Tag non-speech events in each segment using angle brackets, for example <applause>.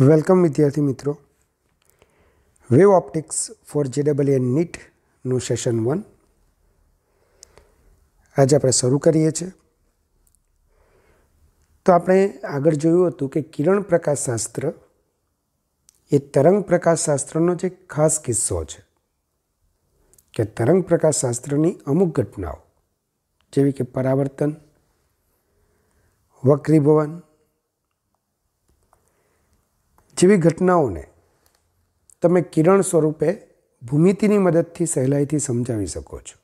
Welcome વિદ્યાર્થી મિત્રો wave optics for જેડબલ એન નીટનું સેશન વન આજે આપણે શરૂ કરીએ છીએ તો આપણે આગળ જોયું હતું કે કિરણ પ્રકાશશાસ્ત્ર એ તરંગ પ્રકાશશાસ્ત્રનો જે ખાસ કિસ્સો છે કે તરંગ પ્રકાશશાસ્ત્રની અમુક ઘટનાઓ જેવી કે પરાવર્તન વક્રીભવન જેવી ઘટનાઓને તમે કિરણ સ્વરૂપે ભૂમિતિની મદદથી સહેલાઈથી સમજાવી શકો છો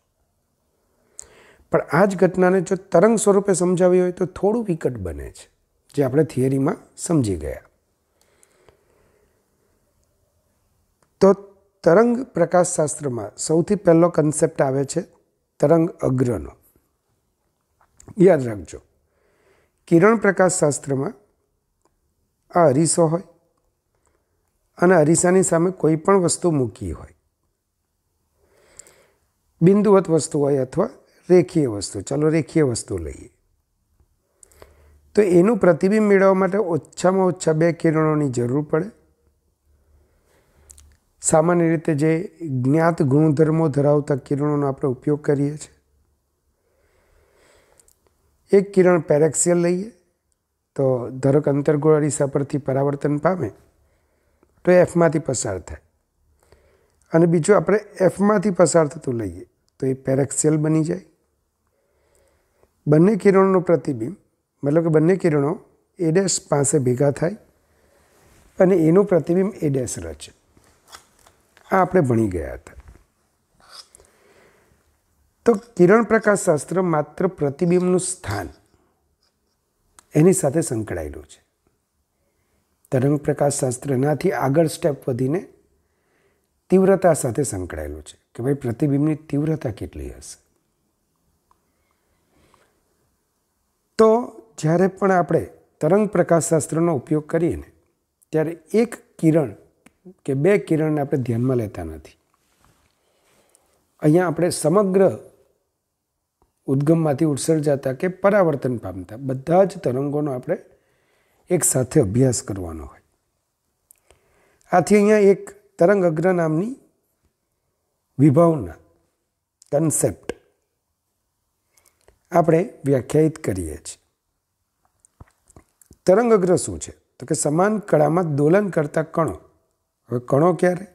પણ આ જ ઘટનાને જો તરંગ સ્વરૂપે સમજાવી હોય તો થોડું વિકટ બને છે જે આપણે થિયરીમાં સમજી ગયા તો તરંગ પ્રકાશશાસ્ત્રમાં સૌથી પહેલો કન્સેપ્ટ આવે છે તરંગ અગ્રનો યાદ રાખજો કિરણ પ્રકાશશાસ્ત્રમાં આ અરીસો હોય અને અરીસાની સામે કોઈ પણ વસ્તુ મૂકી હોય બિંદુવત વસ્તુ હોય અથવા રેખીય વસ્તુ ચાલો રેખીય વસ્તુ લઈએ તો એનું પ્રતિબિંબ મેળવવા માટે ઓછામાં ઓછા બે કિરણોની જરૂર પડે સામાન્ય રીતે જે જ્ઞાત ગુણધર્મો ધરાવતા કિરણોનો આપણે ઉપયોગ કરીએ છીએ એક કિરણ પેરેક્સિયલ લઈએ તો ધરક અંતર્ગોળ અરીસા પરથી પરાવર્તન પામે તો એફમાંથી પસાર થાય અને બીજું આપણે એફમાંથી પસાર થતું લઈએ તો એ પેરેક્સિયલ બની જાય બંને કિરણોનું પ્રતિબિંબ મતલબ કે બંને કિરણો એડેસ પાસે ભેગા થાય અને એનું પ્રતિબિંબ એડેસ ડેશ રચે આ આપણે ભણી ગયા હતા તો કિરણ પ્રકાશ શાસ્ત્ર માત્ર પ્રતિબિંબનું સ્થાન એની સાથે સંકળાયેલું છે ધર્મપ્રકાશ શાસ્ત્ર એનાથી આગળ સ્ટેપ વધીને તીવ્રતા સાથે સંકળાયેલું છે કે ભાઈ પ્રતિબિંબની તીવ્રતા કેટલી હશે તો જ્યારે પણ આપણે તરંગ પ્રકાશ શાસ્ત્રનો ઉપયોગ કરીએ ને ત્યારે એક કિરણ કે બે કિરણને આપણે ધ્યાનમાં લેતા નથી અહીંયા આપણે સમગ્ર ઉદ્ગમમાંથી ઉત્સર્જાતા કે પરાવર્તન પામતા બધા જ તરંગોનો આપણે એક સાથે અભ્યાસ કરવાનો હોય આથી અહીંયા એક તરંગ અગ્ર નામની વિભાવના કન્સેપ્ટ આપણે વ્યાખ્યાયિત કરીએ છીએ તરંગ અગ્ર શું છે તો કે સમાન કળામાં દોલન કરતા કણો હવે કણો ક્યારે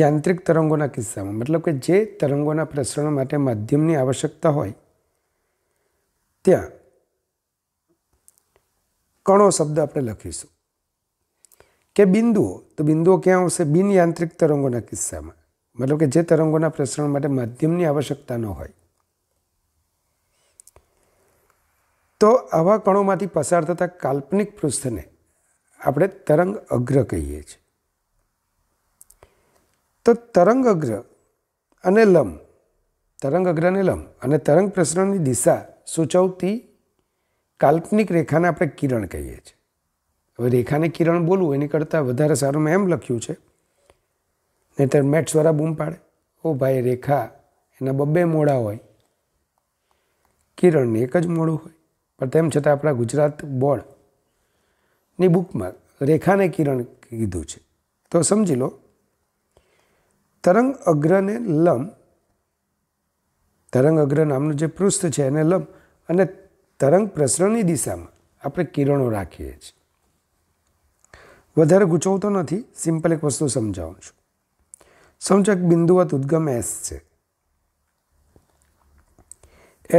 યાંત્રિક તરંગોના કિસ્સામાં મતલબ કે જે તરંગોના પ્રસરણ માટે માધ્યમની આવશ્યકતા હોય ત્યાં કણો શબ્દ આપણે લખીશું કે બિંદુઓ તો બિંદુઓ ક્યાં આવશે બિનયાંત્રિક તરંગોના કિસ્સામાં મતલબ કે જે તરંગોના પ્રસરણ માટે માધ્યમની આવશ્યકતા ન હોય તો આવા કણોમાંથી પસાર થતા કાલ્પનિક પૃષ્ઠને આપણે તરંગ અગ્ર કહીએ છીએ તો તરંગ અગ્ર અને લંબ તરંગ અગ્ર અને લંબ અને તરંગ પ્રસરણની દિશા સૂચવતી કાલ્પનિક રેખાને આપણે કિરણ કહીએ છીએ હવે રેખાને કિરણ બોલવું એની કરતાં વધારે સારું મેં એમ લખ્યું છે નહીંતર મેટ્સવાળા બૂમ પાડે ઓ ભાઈ રેખા એના બબ્બે મોડા હોય કિરણને એક જ મોડું હોય પણ તેમ છતાં આપણા ગુજરાત બોર્ડ ની બુકમાં રેખાને કિરણ કીધું છે તો સમજી લો તરંગ અગ્રને લંબ તરંગ અગ્ર નામનું જે પૃષ્ઠ છે એને લંબ અને તરંગ પ્રસરણની દિશામાં આપણે કિરણો રાખીએ છીએ વધારે ગૂંચવતો નથી સિમ્પલ એક વસ્તુ સમજાવું છું સમજો એક બિંદુવત ઉદ્ગમ એસ છે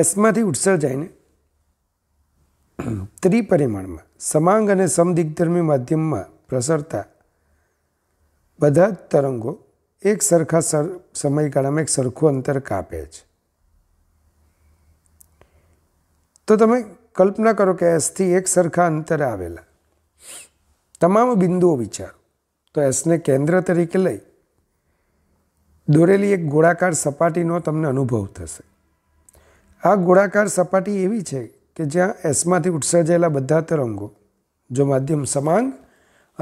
એસમાંથી ઉત્સર્જાઈને <clears throat> ત્રિપરિમાણમાં સમાંગ અને સમદિગ્ધર્મી માધ્યમમાં પ્રસરતા બધા જ તરંગો એક સરખા સર સમયગાળામાં એક સરખું અંતર કાપે છે તો તમે કલ્પના કરો કે એસથી એક સરખા અંતરે આવેલા તમામ બિંદુઓ વિચારો તો એસને કેન્દ્ર તરીકે લઈ દોરેલી એક ગોળાકાર સપાટીનો તમને અનુભવ થશે આ ગોળાકાર સપાટી એવી છે કે જ્યાં એસમાંથી ઉત્સર્જાયેલા બધા તરંગો જો માધ્યમ સમાંગ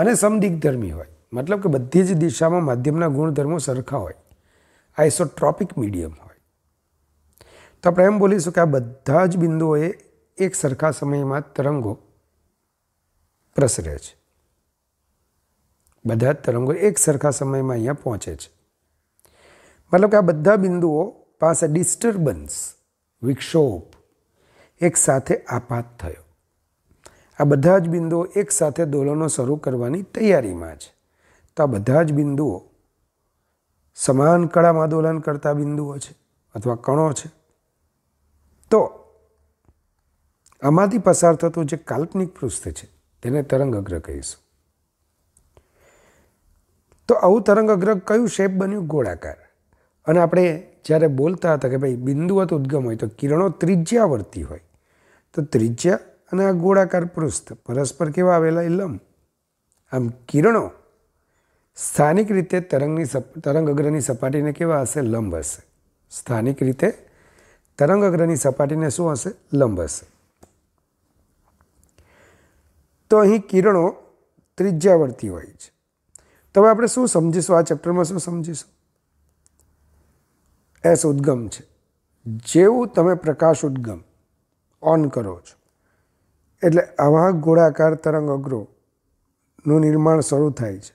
અને સમદિગ્ધર્મી હોય મતલબ કે બધી જ દિશામાં માધ્યમના ગુણધર્મો સરખા હોય આઇસોટ્રોપિક મીડિયમ તો આપણે એમ બોલીશું કે આ બધા જ બિંદુઓએ એક સરખા સમયમાં તરંગો પ્રસરે છે બધા જ તરંગો એક સરખા સમયમાં અહીંયા પહોંચે છે મતલબ કે આ બધા બિંદુઓ પાસે ડિસ્ટર્બન્સ વિક્ષોભ એક સાથે આપાત થયો આ બધા જ બિંદુઓ એક સાથે દોલનો શરૂ કરવાની તૈયારીમાં છે તો આ બધા જ બિંદુઓ સમાન કળામાં દોલન કરતા બિંદુઓ છે અથવા કણો છે તો આમાંથી પસાર થતું જે કાલ્પનિક પૃષ્ઠ છે તેને તરંગ અગ્ર કહીશું તો આવું તરંગ અગ્ર કયું શેપ બન્યું ગોળાકાર અને આપણે જ્યારે બોલતા હતા કે ભાઈ બિંદુવત ઉદ્ગમ હોય તો કિરણો ત્રિજ્યાવર્તી હોય તો ત્રિજ્યા અને આ ગોળાકાર પૃષ્ઠ પરસ્પર કેવા આવેલા એ લંબ આમ કિરણો સ્થાનિક રીતે તરંગની તરંગ અગ્રની સપાટીને કેવા હશે લંબ હશે સ્થાનિક રીતે તરંગ તરંગગ્રહની સપાટીને શું હશે લંબ હશે તો અહીં કિરણો ત્રિજ્યાવર્તી હોય છે તો હવે આપણે શું સમજીશું આ ચેપ્ટરમાં શું સમજીશું એસ ઉદ્ગમ છે જેવું તમે પ્રકાશ ઉદ્ગમ ઓન કરો છો એટલે આવા ગોળાકાર તરંગ અગ્રોનું નિર્માણ શરૂ થાય છે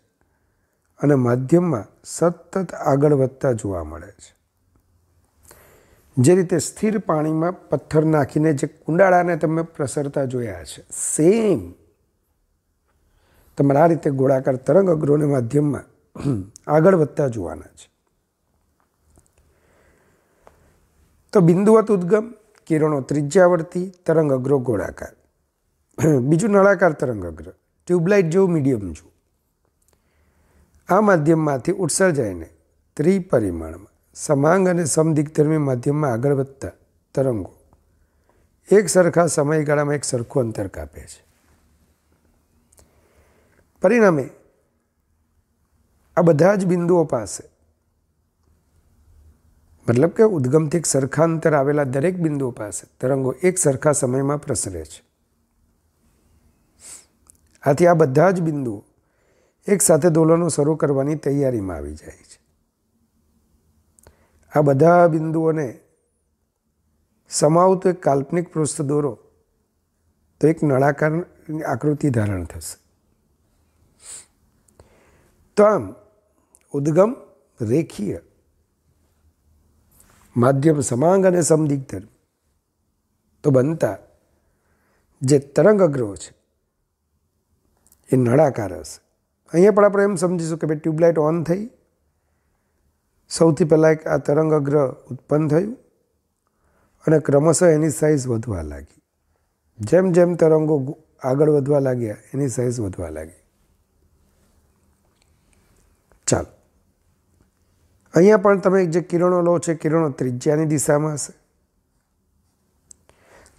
અને માધ્યમમાં સતત આગળ વધતા જોવા મળે છે જે રીતે સ્થિર પાણીમાં પથ્થર નાખીને જે કુંડાળાને તમે પ્રસરતા જોયા છે સેમ તમારે આ રીતે ગોળાકાર તરંગ અગ્રોને માધ્યમમાં <clears throat> આગળ વધતા જોવાના છે તો બિંદુવત ઉદ્ગમ કિરણો ત્રિજ્યાવર્તી તરંગ અગ્રો ગોળાકાર <clears throat> બીજું નળાકાર તરંગ અગ્રહ ટ્યુબલાઇટ જેવું મીડિયમ જુઓ આ માધ્યમમાંથી ઉત્સર્જાઈને ત્રિપરિમાણમાં સમાંગ અને સમદિગ્ધર્મી માધ્યમમાં આગળ વધતા તરંગો એક સરખા સમયગાળામાં એક સરખું અંતર કાપે છે પરિણામે આ બધા જ બિંદુઓ પાસે મતલબ કે ઉદ્ગમથી એક સરખા અંતર આવેલા દરેક બિંદુઓ પાસે તરંગો એક સરખા સમયમાં પ્રસરે છે આથી આ બધા જ બિંદુઓ એક સાથે દોલનો શરૂ કરવાની તૈયારીમાં આવી જાય છે આ બધા બિંદુઓને સમાવતો એક કાલ્પનિક પૃષ્ઠ દોરો તો એક નળાકાર આકૃતિ ધારણ થશે તો આમ ઉદ્ગમ રેખીય માધ્યમ સમાંગ અને સમદિગ્ધર તો બનતા જે તરંગ અગ્રહો છે એ નળાકાર હશે અહીંયા પણ આપણે એમ સમજીશું કે ભાઈ ટ્યુબલાઇટ ઓન થઈ સૌથી પહેલાં એક આ તરંગગ્રહ ઉત્પન્ન થયું અને ક્રમશઃ એની સાઇઝ વધવા લાગી જેમ જેમ તરંગો આગળ વધવા લાગ્યા એની સાઇઝ વધવા લાગી ચાલો અહીંયા પણ તમે જે કિરણો લો છો કિરણો ત્રિજ્યાની દિશામાં હશે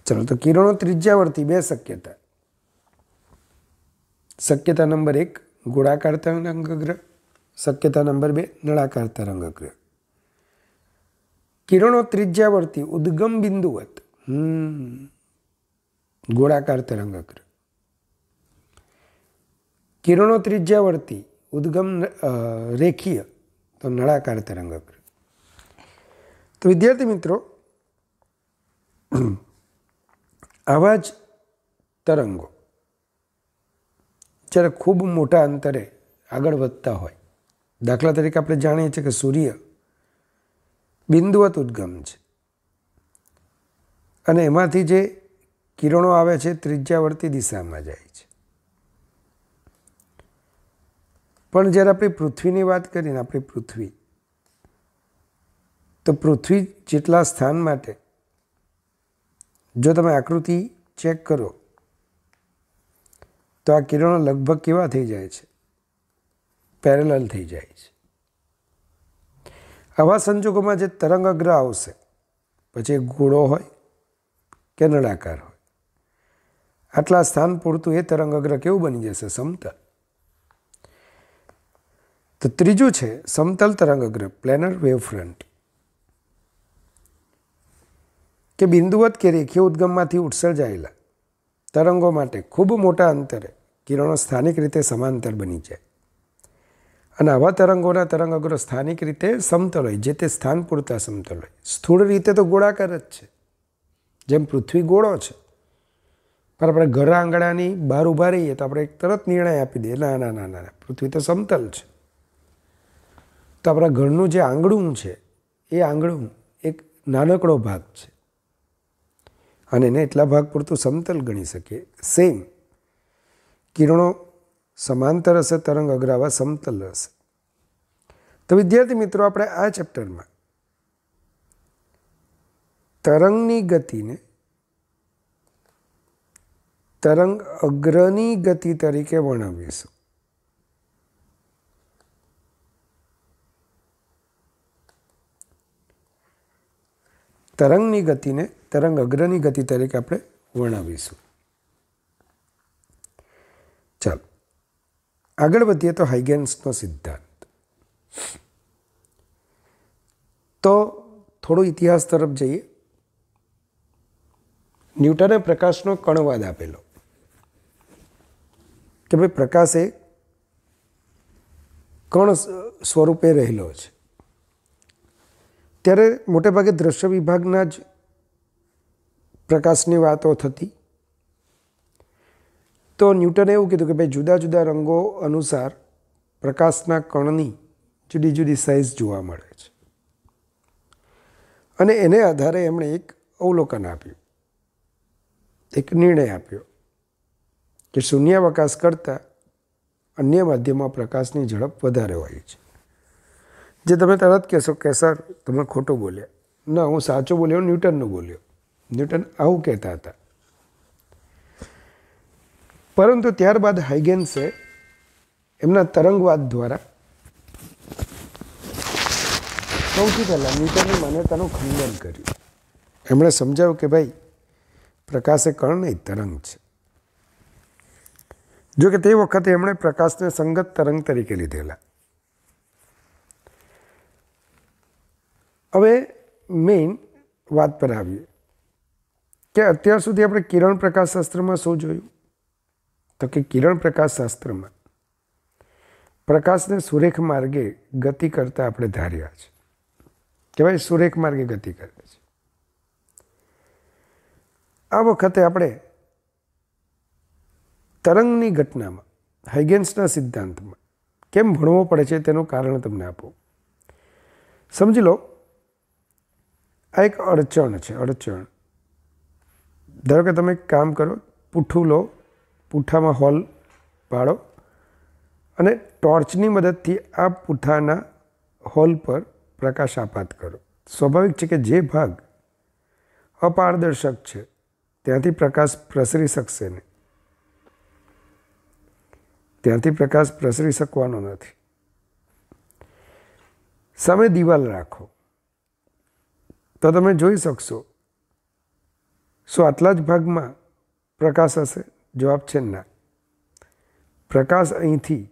ચલો તો કિરણો ત્રિજ્યાવર્તી બે શક્યતા શક્યતા નંબર એક ગોળાકાર તરંગગ્રહ શક્યતા નંબર બે નળાકાર તરંગગ્રહ કિરણો ત્રિજ્યાવર્તી ઉદ્ગમ બિંદુવત હમ ગોળાકાર તરંગગ્રહ કિરણો ત્રિજ્યાવર્તી ઉદ્ગમ રેખીય તો નળાકાર તરંગગ્રહ તો વિદ્યાર્થી મિત્રો આવા જ તરંગો જ્યારે ખૂબ મોટા અંતરે આગળ વધતા હોય દાખલા તરીકે આપણે જાણીએ છીએ કે સૂર્ય બિંદુવત ઉદ્ગમ છે અને એમાંથી જે કિરણો આવે છે ત્રિજ્યાવર્તી દિશામાં જાય છે પણ જ્યારે આપણે પૃથ્વીની વાત કરીને આપણી પૃથ્વી તો પૃથ્વી જેટલા સ્થાન માટે જો તમે આકૃતિ ચેક કરો તો આ કિરણો લગભગ કેવા થઈ જાય છે પેરેલલ થઈ જાય છે આવા સંજોગોમાં જે તરંગ અગ્રહ આવશે પછી ગોળો હોય કે નળાકાર હોય આટલા સ્થાન પૂરતું એ તરંગ અગ્રહ કેવું બની જશે સમતલ તો ત્રીજું છે સમતલ તરંગગ્ર પ્લેનર વેવ ફ્રન્ટ કે બિંદુવત કે રેખીય ઉદ્ગમમાંથી ઉત્સર્જાયેલા તરંગો માટે ખૂબ મોટા અંતરે કિરણો સ્થાનિક રીતે સમાંતર બની જાય અને આવા તરંગોના તરંગ અગ્રો સ્થાનિક રીતે સમતલ હોય જે તે સ્થાન પૂરતા સમતલ હોય સ્થૂળ રીતે તો ગોળાકાર જ છે જેમ પૃથ્વી ગોળો છે પણ આપણે ઘર આંગણાની બહાર ઊભા રહીએ તો આપણે એક તરત નિર્ણય આપી દઈએ ના ના ના ના પૃથ્વી તો સમતલ છે તો આપણા ઘરનું જે આંગણું છે એ આંગળું એક નાનકડો ભાગ છે અને એને એટલા ભાગ પૂરતું સમતલ ગણી શકીએ સેમ કિરણો સમાંતર હશે તરંગ અગ્રાવા સમતલ હશે તો વિદ્યાર્થી મિત્રો આપણે આ ચેપ્ટરમાં તરંગની ગતિને તરંગ અગ્રની ગતિ તરીકે વર્ણવીશું તરંગની ગતિને તરંગ અગ્રની ગતિ તરીકે આપણે વર્ણવીશું આગળ વધીએ તો હાઇગેન્સનો સિદ્ધાંત તો થોડો ઇતિહાસ તરફ જઈએ ન્યૂટને પ્રકાશનો કણવાદ આપેલો કે ભાઈ પ્રકાશ એ કણ સ્વરૂપે રહેલો છે ત્યારે મોટેભાગે દ્રશ્ય વિભાગના જ પ્રકાશની વાતો થતી તો ન્યૂટને એવું કીધું કે ભાઈ જુદા જુદા રંગો અનુસાર પ્રકાશના કણની જુદી જુદી સાઇઝ જોવા મળે છે અને એને આધારે એમણે એક અવલોકન આપ્યું એક નિર્ણય આપ્યો કે શૂન્યાવકાશ કરતાં અન્ય માધ્યમમાં પ્રકાશની ઝડપ વધારે હોય છે જે તમે તરત કહેશો કે સર તમે ખોટું બોલ્યા ના હું સાચો બોલ્યો ન્યૂટનનું બોલ્યો ન્યૂટન આવું કહેતા હતા પરંતુ ત્યારબાદ હાઇગેન્સે એમના તરંગવાદ દ્વારા સૌથી પહેલાં ન્યૂટનની માન્યતાનું ખંડન કર્યું એમણે સમજાવ્યું કે ભાઈ પ્રકાશ એ કણ નહીં તરંગ છે જો કે તે વખતે એમણે પ્રકાશને સંગત તરંગ તરીકે લીધેલા હવે મેઇન વાત પર આવીએ કે અત્યાર સુધી આપણે કિરણ પ્રકાશ શાસ્ત્રમાં શું જોયું તો કે કિરણ પ્રકાશ શાસ્ત્રમાં પ્રકાશને સુરેખ માર્ગે ગતિ કરતા આપણે ધાર્યા છે કે ભાઈ સુરેખ માર્ગે ગતિ કરે છે આ વખતે આપણે તરંગની ઘટનામાં હાઇગેન્સના સિદ્ધાંતમાં કેમ ભણવો પડે છે તેનું કારણ તમને આપો સમજી લો આ એક અડચણ છે અડચણ ધારો કે તમે એક કામ કરો પૂઠું લો પૂઠામાં હોલ પાડો અને ટોર્ચની મદદથી આ પૂઠાના હોલ પર પ્રકાશ આપાત કરો સ્વાભાવિક છે કે જે ભાગ અપારદર્શક છે ત્યાંથી પ્રકાશ પ્રસરી શકશે નહીં ત્યાંથી પ્રકાશ પ્રસરી શકવાનો નથી સામે દિવાલ રાખો તો તમે જોઈ શકશો શું આટલા જ ભાગમાં પ્રકાશ હશે જવાબ છે ના પ્રકાશ અહીંથી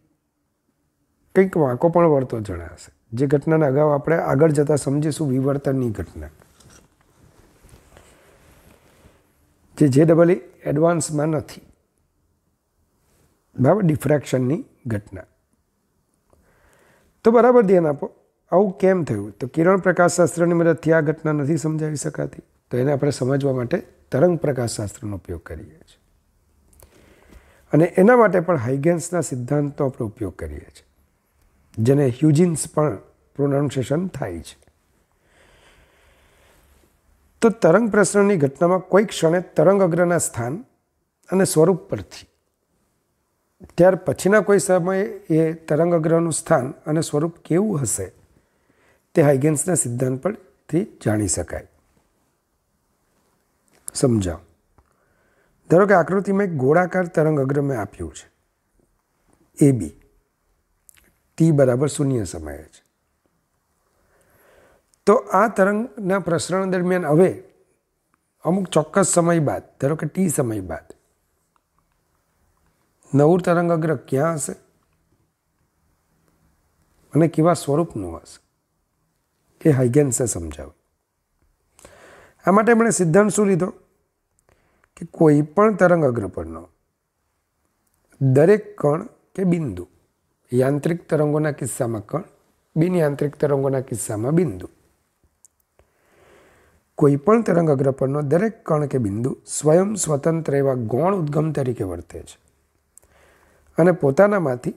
કંઈક વાંકો પણ વળતો જણાશે જે ઘટનાને અગાઉ આપણે આગળ જતાં સમજીશું વિવર્તનની ઘટના જે જે ડબલ એડવાન્સમાં નથી બરાબર ડિફ્રેક્શનની ઘટના તો બરાબર ધ્યાન આપો આવું કેમ થયું તો કિરણ પ્રકાશશાસ્ત્રની મદદથી આ ઘટના નથી સમજાવી શકાતી તો એને આપણે સમજવા માટે તરંગ પ્રકાશશાસ્ત્રનો ઉપયોગ કરીએ છીએ અને એના માટે પણ હાઇગેન્સના સિદ્ધાંતનો આપણે ઉપયોગ કરીએ છીએ જેને હ્યુજિન્સ પણ પ્રોનાઉન્સિએશન થાય છે તો તરંગ પ્રસરણની ઘટનામાં કોઈ ક્ષણે તરંગ અગ્રના સ્થાન અને સ્વરૂપ પરથી ત્યાર પછીના કોઈ સમયે એ તરંગ અગ્રહનું સ્થાન અને સ્વરૂપ કેવું હશે તે હાઇગેન્સના સિદ્ધાંત પરથી જાણી શકાય સમજાવ ધારો કે આકૃતિમાં એક ગોળાકાર તરંગ અગ્ર મેં આપ્યું છે એ બી ટી બરાબર શૂન્ય સમયે છે તો આ તરંગના પ્રસરણ દરમિયાન હવે અમુક ચોક્કસ સમય બાદ ધારો કે ટી સમય બાદ નવું તરંગ અગ્ર ક્યાં હશે અને કેવા સ્વરૂપનું હશે એ હાઇગેન્સે સમજાવ્યું આ માટે એમણે સિદ્ધાંત શું લીધો કે કોઈ પણ તરંગ અગ્રપણનો દરેક કણ કે બિંદુ યાંત્રિક તરંગોના કિસ્સામાં કણ બિનયાંત્રિક તરંગોના કિસ્સામાં બિંદુ કોઈપણ તરંગ અગ્રપણનો દરેક કણ કે બિંદુ સ્વયં સ્વતંત્ર એવા ગૌણ ઉદ્ગમ તરીકે વર્તે છે અને પોતાનામાંથી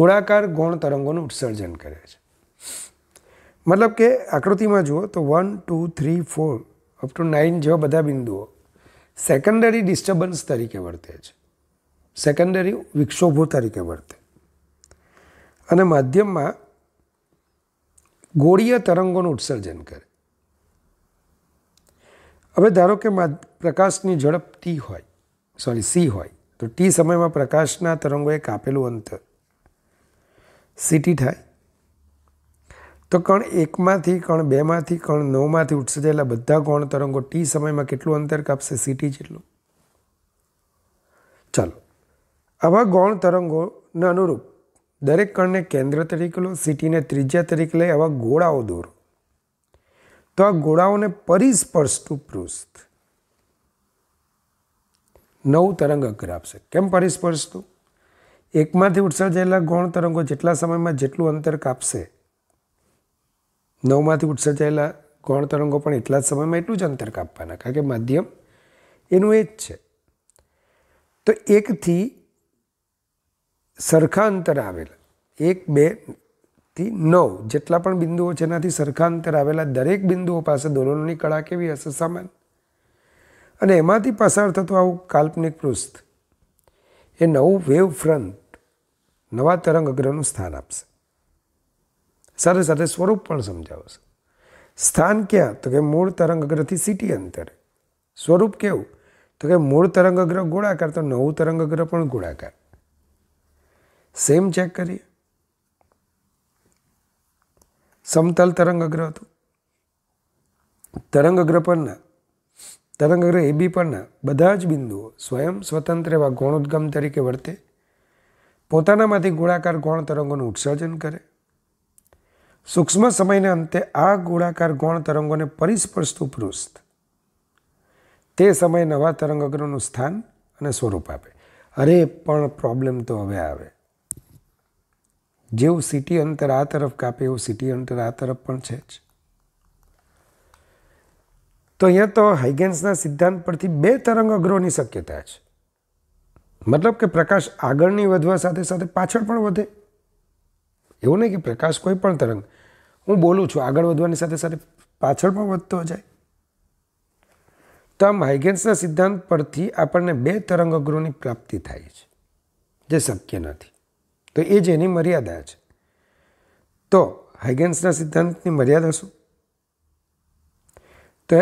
ગોળાકાર ગૌણ તરંગોનું ઉત્સર્જન કરે છે મતલબ કે આકૃતિમાં જુઓ તો one two three four up to nine જેવા બધા બિંદુઓ સેકન્ડરી ડિસ્ટર્બન્સ તરીકે વર્તે છે સેકન્ડરી વિક્ષોભો તરીકે વર્તે અને માધ્યમમાં ગોળીય તરંગોનું ઉત્સર્જન કરે હવે ધારો કે મા પ્રકાશની ઝડપ ટી હોય સોરી સી હોય તો ટી સમયમાં પ્રકાશના તરંગોએ કાપેલું અંતર સીટી થાય તો કણ એકમાંથી કણ બેમાંથી કણ નવમાંથી ઉત્સર્જાયેલા બધા કોણ તરંગો ટી સમયમાં કેટલું અંતર કાપશે સિટી જેટલું ચાલો આવા ગૌણ તરંગોને અનુરૂપ દરેક કણને કેન્દ્ર તરીકે લો સિટીને ત્રિજ્યા તરીકે લઈ આવા ગોળાઓ દોરો તો આ ગોળાઓને પરિસ્પર્શ પરિસ્પર્શતું પૃષ્ઠ નવ તરંગ અગ્ર આપશે કેમ તું એકમાંથી ઉત્સર્જાયેલા ગૌણ તરંગો જેટલા સમયમાં જેટલું અંતર કાપશે નવમાંથી ઉત્સર્જાયેલા ગૌણ તરંગો પણ એટલા જ સમયમાં એટલું જ અંતર કાપવાના કારણ કે માધ્યમ એનું એ જ છે તો એકથી સરખા અંતર આવેલા એક બે થી નવ જેટલા પણ બિંદુઓ છે એનાથી સરખા અંતર આવેલા દરેક બિંદુઓ પાસે દોલનની કળા કેવી હશે સામાન અને એમાંથી પસાર થતું આવું કાલ્પનિક પૃષ્ઠ એ નવું વેવ ફ્રન્ટ નવા તરંગ અગ્રહનું સ્થાન આપશે સાથે સાથે સ્વરૂપ પણ સમજાવશે સ્થાન ક્યાં તો કે મૂળ તરંગગ્રહથી સિટી અંતરે સ્વરૂપ કેવું તો કે મૂળ તરંગગ્રહ ગોળાકાર તો નવું તરંગગ્રહ પણ ગોળાકાર સેમ ચેક કરીએ સમતલ તરંગગ્રહ હતું તરંગગ્રહ પરના તરંગગ્રહ એબી પરના બધા જ બિંદુઓ સ્વયં સ્વતંત્ર એવા ગૌણોદ્ગમ તરીકે વર્તે પોતાનામાંથી ગોળાકાર ગૌણ તરંગોનું ઉત્સર્જન કરે સૂક્ષ્મ સમયને અંતે આ ગોળાકાર ગૌણ તરંગોને પરિસ્પર્શતું પૃષ્ઠ તે સમયે નવા તરંગગ્રહનું સ્થાન અને સ્વરૂપ આપે અરે પણ પ્રોબ્લેમ તો હવે આવે જેવું સિટી અંતર આ તરફ કાપે એવું સિટી અંતર આ તરફ પણ છે જ તો અહીંયા તો હાઇગેન્સના સિદ્ધાંત પરથી બે તરંગ અગ્રોની શક્યતા છે મતલબ કે પ્રકાશ આગળની વધવા સાથે સાથે પાછળ પણ વધે એવું નહીં કે પ્રકાશ કોઈ પણ તરંગ હું બોલું છું આગળ વધવાની સાથે સાથે પાછળ પણ વધતો જાય તો આમ હાઇગેન્સના સિદ્ધાંત પરથી આપણને બે તરંગગ્રોની પ્રાપ્તિ થાય છે જે શક્ય નથી તો એ જ એની મર્યાદા છે તો હાઇગેન્સના સિદ્ધાંતની મર્યાદા શું તો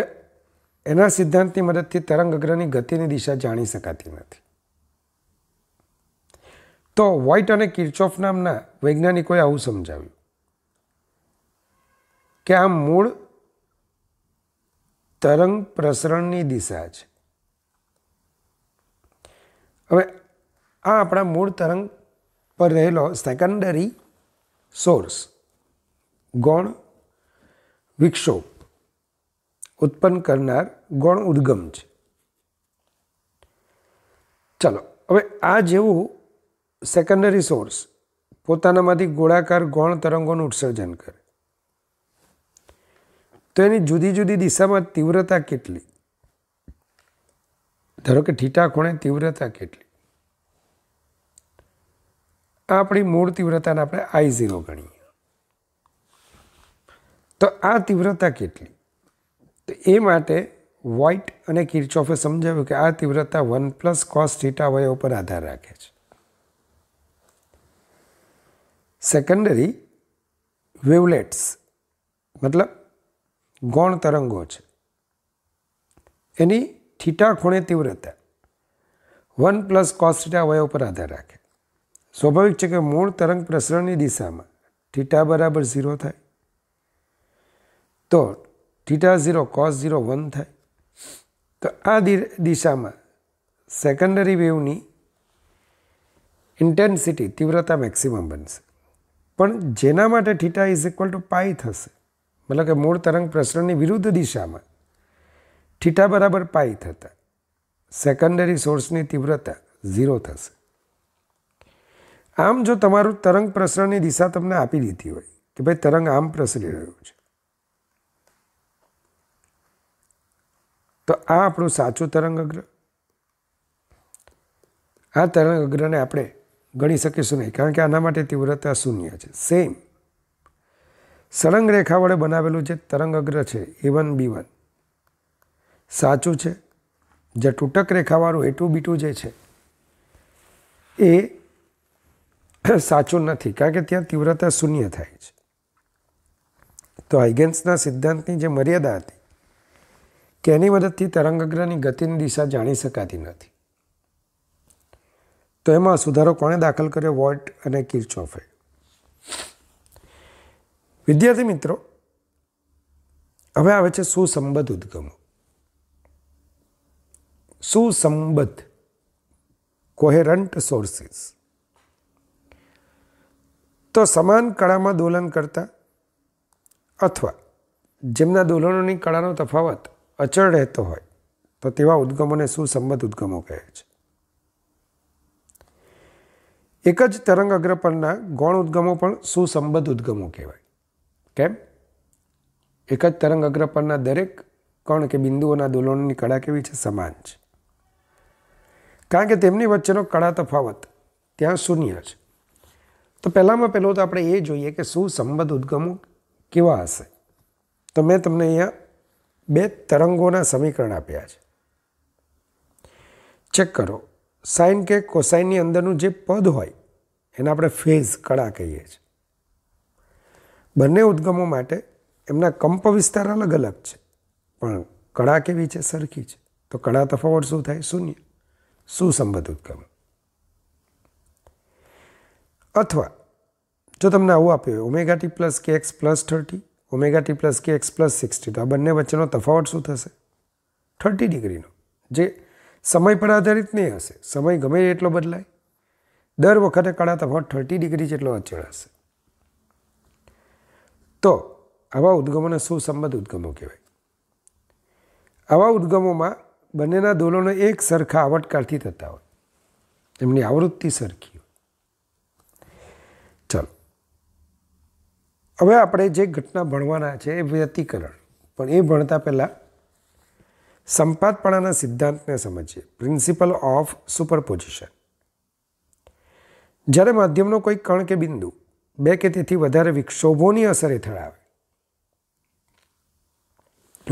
એના સિદ્ધાંતની મદદથી તરંગગ્રહની ગતિની દિશા જાણી શકાતી નથી તો વ્હાઇટ અને કિર્ચોફ નામના વૈજ્ઞાનિકોએ આવું સમજાવ્યું કે આ મૂળ તરંગ પ્રસરણની દિશા છે હવે આ આપણા મૂળ તરંગ પર રહેલો સેકન્ડરી સોર્સ ગૌણ વિક્ષોભ ઉત્પન્ન કરનાર ગૌણ ઉદ્ગમ છે ચલો હવે આ જેવું સેકન્ડરી સોર્સ પોતાનામાંથી ગોળાકાર ગૌણ તરંગોનું ઉત્સર્જન કરે તો એની જુદી જુદી દિશામાં તીવ્રતા કેટલી ધારો કે ઠીટા ખૂણે તીવ્રતા કેટલી આ આપણી મૂળ તીવ્રતાને આપણે આઈ ઝીરો ગણીએ તો આ તીવ્રતા કેટલી તો એ માટે વ્હાઇટ અને કિર્ચોફે સમજાવ્યું કે આ તીવ્રતા વન પ્લસ કોસ થીટા વય ઉપર આધાર રાખે છે સેકન્ડરી વેવલેટ્સ મતલબ ગૌણ તરંગો છે એની થીટા ખૂણે તીવ્રતા વન પ્લસ કોસ્ટા વય ઉપર આધાર રાખે સ્વાભાવિક છે કે મૂળ તરંગ પ્રસરણની દિશામાં થીટા બરાબર ઝીરો થાય તો theta zero cos zero one થાય તો આ દિશામાં સેકન્ડરી વેવની ઇન્ટેન્સિટી તીવ્રતા મેક્સિમમ બનશે પણ જેના માટે theta is equal to pi થશે મતલબ કે મૂળ તરંગ પ્રસરણની વિરુદ્ધ દિશામાં થીટા બરાબર પાઈ થતા સેકન્ડરી સોર્સની તીવ્રતા ઝીરો થશે આમ જો તમારું તરંગ પ્રસરણની દિશા તમને આપી દીધી હોય કે ભાઈ તરંગ આમ પ્રસરી રહ્યું છે તો આ આપણું સાચું તરંગ અગ્ર આ તરંગ અગ્રને આપણે ગણી શકીશું નહીં કારણ કે આના માટે તીવ્રતા શૂન્ય છે સેમ સળંગ રેખા વડે બનાવેલું જે તરંગ અગ્ર છે ઇવન બી વન સાચું છે જે તૂટક રેખાવાળું એટું બીટું જે છે એ સાચું નથી કારણ કે ત્યાં તીવ્રતા શૂન્ય થાય છે તો હાઇગેન્સના સિદ્ધાંતની જે મર્યાદા હતી કે એની મદદથી તરંગગ્રની ગતિની દિશા જાણી શકાતી નથી તો એમાં સુધારો કોણે દાખલ કર્યો વોટ અને કિર્ચોફે વિદ્યાર્થી મિત્રો હવે આવે છે સુસંબદ ઉદ્ગમો સુસંબદ્ધ કોહેરન્ટ સોર્સિસ તો સમાન કળામાં દોલન કરતા અથવા જેમના દોલનોની કળાનો તફાવત અચળ રહેતો હોય તો તેવા ઉદ્ગમોને સુસંબદ્ધ ઉદ્ગમો કહે છે એક જ તરંગ અગ્ર પરના ગૌણ ઉદ્ગમો પણ સુસંબદ્ધ ઉદ્ગમો કહેવાય કેમ એક જ તરંગ અગ્ર પરના દરેક કણ કે બિંદુઓના દોલનની કળા કેવી છે સમાન છે કારણ કે તેમની વચ્ચેનો કળા તફાવત ત્યાં શૂન્ય છે તો પહેલાંમાં પહેલું તો આપણે એ જોઈએ કે સુસંબદ્ધ ઉદ્ગમો કેવા હશે તો મેં તમને અહીંયા બે તરંગોના સમીકરણ આપ્યા છે ચેક કરો સાઇન કે કોસાઇનની અંદરનું જે પદ હોય એને આપણે ફેઝ કળા કહીએ છીએ બંને ઉદ્ગમો માટે એમના કંપ વિસ્તાર અલગ અલગ છે પણ કળા કેવી છે સરખી છે તો કળા તફાવટ શું થાય શૂન્ય સુસંબંધ ઉદ્ગમ અથવા જો તમને આવું આપ્યું હોય omega t plus k x plus thirty omega t plus k x plus sixty તો આ બંને વચ્ચેનો તફાવટ શું થશે થર્ટી ડિગ્રીનો જે સમય પર આધારિત નહીં હશે સમય ગમે એટલો બદલાય દર વખતે કળા તફાવત થર્ટી ડિગ્રી જેટલો અચળ હશે તો આવા ઉદ્ગમોને સુસંબંધ ઉદ્ગમો કહેવાય આવા ઉદ્ગમોમાં બંનેના દોલનો એક સરખા આવટકાળથી થતા હોય એમની આવૃત્તિ સરખી હોય ચાલો હવે આપણે જે ઘટના ભણવાના છે એ વ્યતિકરણ પણ એ ભણતા પહેલાં સંપાતપણાના સિદ્ધાંતને સમજીએ પ્રિન્સિપલ ઓફ સુપરપોઝિશન જ્યારે માધ્યમનો કોઈ કણ કે બિંદુ બે કે તેથી વધારે વિક્ષોભોની અસર હેઠળ આવે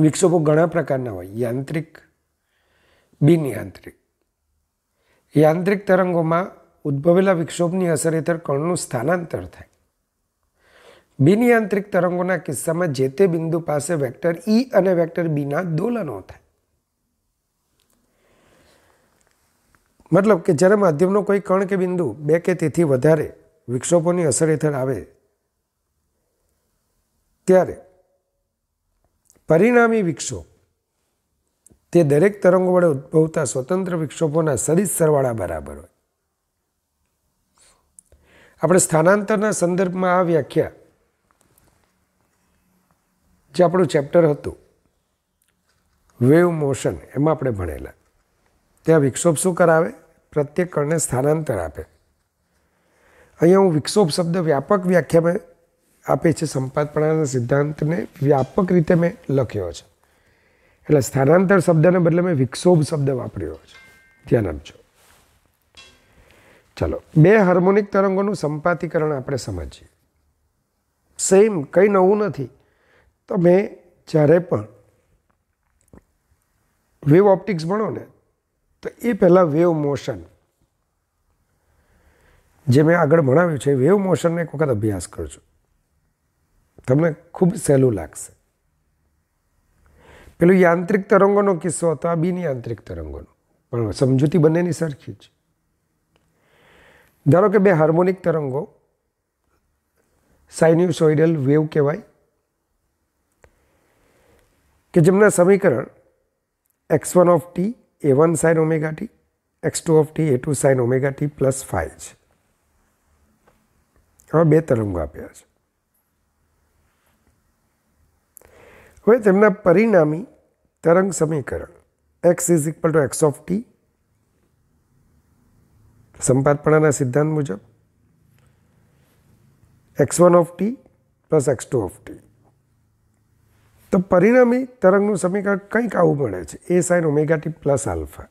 વિક્ષોભો ઘણા પ્રકારના હોય યાંત્રિક બિનયાંત્રિક યાંત્રિક તરંગોમાં ઉદ્ભવેલા વિક્ષોભની અસર હેઠળ કણનું સ્થાનાંતર થાય બિનયાંત્રિક તરંગોના કિસ્સામાં જે તે બિંદુ પાસે વેક્ટર ઈ e અને વેક્ટર બીના દોલનો થાય મતલબ કે જ્યારે માધ્યમનો કોઈ કણ કે બિંદુ બે કે તેથી વધારે વિક્ષોપોની અસર હેઠળ આવે ત્યારે પરિણામી વિક્ષોપ તે દરેક તરંગો વડે ઉદ્ભવતા સ્વતંત્ર વિક્ષોપોના સદિશ સરવાળા બરાબર હોય આપણે સ્થાનાંતરના સંદર્ભમાં આ વ્યાખ્યા જે આપણું ચેપ્ટર હતું વેવ મોશન એમાં આપણે ભણેલા ત્યાં વિક્ષોભ શું કરાવે પ્રત્યેક કણને સ્થાનાંતર આપે અહીંયા હું વિક્ષોભ શબ્દ વ્યાપક વ્યાખ્યામાં આપે છે સંપાદપણાના સિદ્ધાંતને વ્યાપક રીતે મેં લખ્યો છે એટલે સ્થાનાંતર શબ્દને બદલે મેં વિક્ષોભ શબ્દ વાપર્યો છે ધ્યાન આપજો ચાલો બે હાર્મોનિક તરંગોનું સંપાતીકરણ આપણે સમજીએ સેમ કંઈ નવું નથી તમે જ્યારે પણ વેવ ઓપ્ટિક્સ ભણો ને તો એ પહેલાં વેવ મોશન જે મેં આગળ ભણાવ્યું છે વેવ મોશનને એક વખત અભ્યાસ કરજો તમને ખૂબ સહેલું લાગશે પેલું યાંત્રિક તરંગોનો કિસ્સો હતો આ બિન યાંત્રિક તરંગોનો પણ સમજૂતી બંનેની સરખી જ ધારો કે બે હાર્મોનિક તરંગો સાઇન્યુસોઇડલ વેવ કહેવાય કે જેમના સમીકરણ x one of t A one sine omega t x two of t A two sine omega t plus five છે હવે બે તરંગો આપ્યા છે હવે તેમના પરિણામી તરંગ સમીકરણ x is equal to x of t સંપાતપણાના સિદ્ધાંત મુજબ x one of t plus x two of t તો પરિણામી તરંગનું સમીકરણ કંઈક આવું મળે છે A sine omega t plus alpha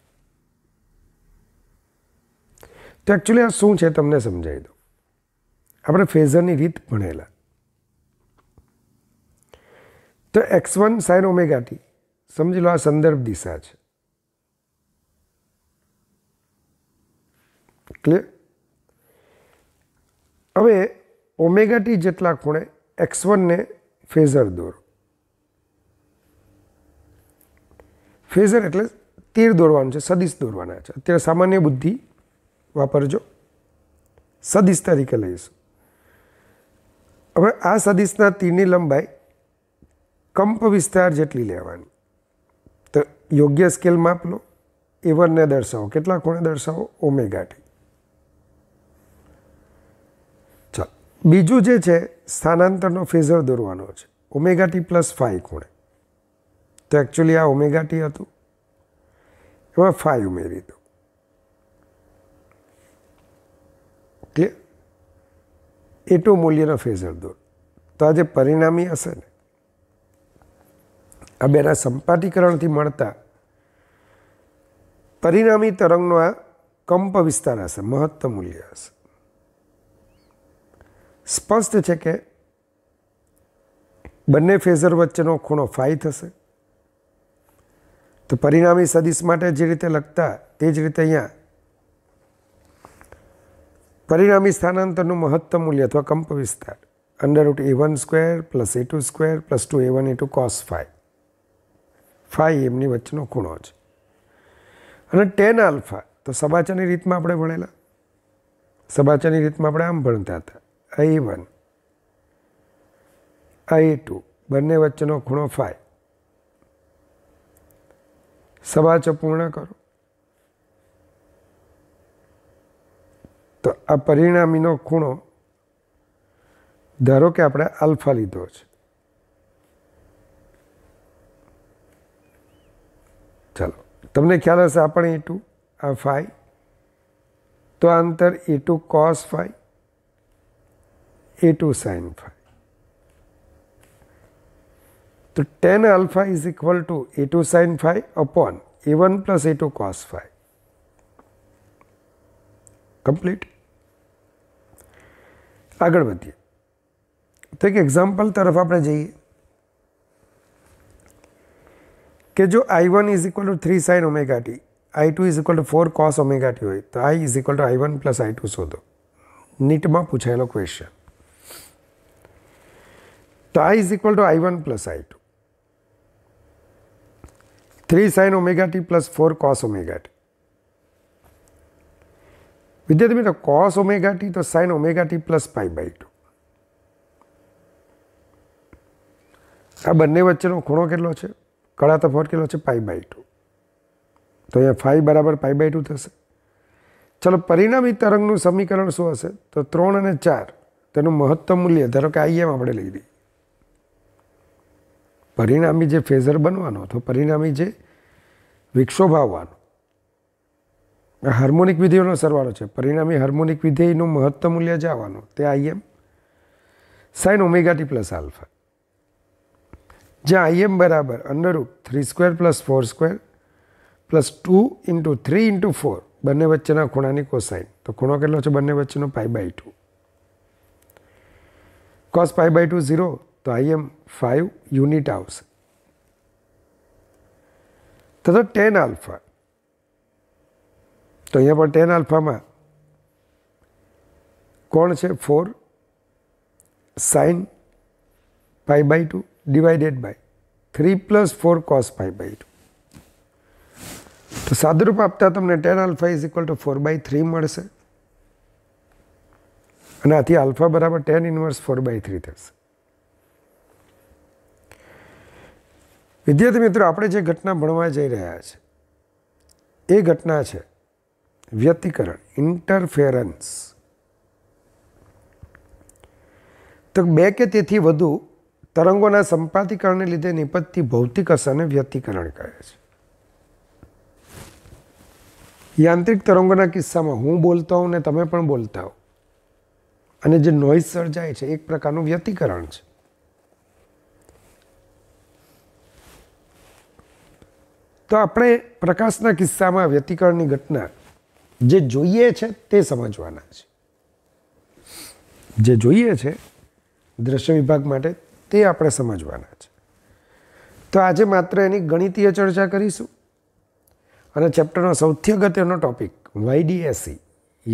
તો એકચ્યુઅલી આ શું છે તમને સમજાવી દઉં આપણે ફેઝરની રીત ભણેલા તો એક્સ વન સાઇન ઓમેગાટી સમજી લો આ સંદર્ભ દિશા છે ક્લિયર હવે ઓમેગાટી જેટલા ખૂણે એક્સ વનને ફેઝર દોરો ફેઝર એટલે તીર દોરવાનું છે સદિશ દોરવાના છે અત્યારે સામાન્ય બુદ્ધિ વાપરજો સદિશ તરીકે લઈશું હવે આ સદિશના તીરની લંબાઈ કંપ વિસ્તાર જેટલી લેવાની તો યોગ્ય સ્કેલ માપ લો એવરને દર્શાવો કેટલા ખૂણે દર્શાવો ઓમેગાટી ચાલો બીજું જે છે સ્થાનાંતરનો ફેઝર દોરવાનો છે ઓમેગાટી પ્લસ ફાઈ ખૂણે તો એકચ્યુઅલી આ ઓમેગા ટી હતું એમાં ફાઈ ઉમેરી દો ક્લિયર એટલું મૂલ્યનો ફેઝર દોર તો આ જે પરિણામી હશે ને આ બેના સંપાટીકરણથી મળતા પરિણામી તરંગનો આ કંપ વિસ્તાર હશે મહત્તમ મૂલ્ય હશે સ્પષ્ટ છે કે બંને ફેઝર વચ્ચેનો ખૂણો ફાઈ થશે તો પરિણામી સદિશ માટે જે રીતે લખતા તે જ રીતે અહીંયા પરિણામી સ્થાનાંતરનું મહત્તમ મૂલ્ય અથવા કંપ વિસ્તાર under root A one square plus A two square plus two A one A two cos phi five એમની વચ્ચેનો ખૂણો છે અને ટેન આલ્ફા તો સબાચાની રીતમાં આપણે ભણેલા સબાચાની રીતમાં આપણે આમ ભણતા હતા આઈ વન આઈ ટુ બંને વચ્ચેનો ખૂણો ફાઈ સવાચો પૂર્ણ કરો તો આ પરિણામીનો ખૂણો ધારો કે આપણે આલ્ફા લીધો છે ચાલો તમને ખ્યાલ હશે આ પણ ટુ આ ફાઈ તો આ અંતર A two cos phi A two sine phi તો tan alpha is equal to A two sine phi upon A one plus A two cos phi complete આગળ વધીએ તો એક એક્ઝામ્પલ તરફ આપણે જઈએ કે જો I one is equal to three sine omega t I two is equal to four cos omega t હોય તો I is equal to I one plus I two શોધો નીટમાં પૂછાયેલો ક્વેશ્ચન તો I is equal to I one plus I two 3 sin omega t plus 4 cos omega t. વિદ્યાર્થી મિત્રો cos omega t તો sine omega t plus pi by 2. આ બંને વચ્ચેનો ખૂણો કેટલો છે કળા તફાવત કેટલો છે પાઈ બાય ટુ તો અહીંયા ફાઈ બરાબર પાઈ બાય ટુ થશે ચલો પરિણામી તરંગનું સમીકરણ શું હશે તો ત્રણ અને ચાર તેનું મહત્તમ મૂલ્ય ધારો કે આઈએમ આપણે લઈ દઈએ પરિણામી જે ફેઝર બનવાનો હતો પરિણામી જે વિક્ષોભ આવવાનો હાર્મોનિક વિધેયનો સરવાળો છે પરિણામી હાર્મોનિક વિધેયનું મહત્તમ મૂલ્ય જે આવવાનું તે I M sine omega t plus alpha જ્યાં આઈએમ બરાબર under root three square plus four square plus two into three into four બંને વચ્ચેના ખૂણાની કોસાઇન તો ખૂણો કેટલો છે બંને વચ્ચેનો pi by two cos pi by two zero તો આઈએમ 5 યુનિટ આવશે તથા ટેન આલ્ફા તો અહીંયા પણ ટેન આલ્ફામાં કોણ છે four sine pi by two divided by three plus four cos pi by two તો સાદુરૂપ આપતા તમને tan alpha is equal to four by three મળશે અને આથી આલ્ફા બરાબર tan inverse four by three થશે વિદ્યાર્થી મિત્રો આપણે જે ઘટના ભણવા જઈ રહ્યા છે એ ઘટના છે વ્યક્તિકરણ ઇન્ટરફેરન્સ તો બે કે તેથી વધુ તરંગોના સંપાતિકરણને લીધે નિપજતી ભૌતિક અસરને વ્યક્તિકરણ કહે છે યાંત્રિક તરંગોના કિસ્સામાં હું બોલતો હોઉં ને તમે પણ બોલતા હો અને જે નોઈઝ સર્જાય છે એક પ્રકારનું વ્યતિકરણ છે તો આપણે પ્રકાશના કિસ્સામાં વ્યતિકરણની ઘટના જે જોઈએ છે તે સમજવાના છે જે જોઈએ છે દ્રશ્ય વિભાગ માટે તે આપણે સમજવાના છે તો આજે માત્ર એની ગણિતીય ચર્ચા કરીશું અને ચેપ્ટરનો સૌથી અગત્યનો topic Y D S E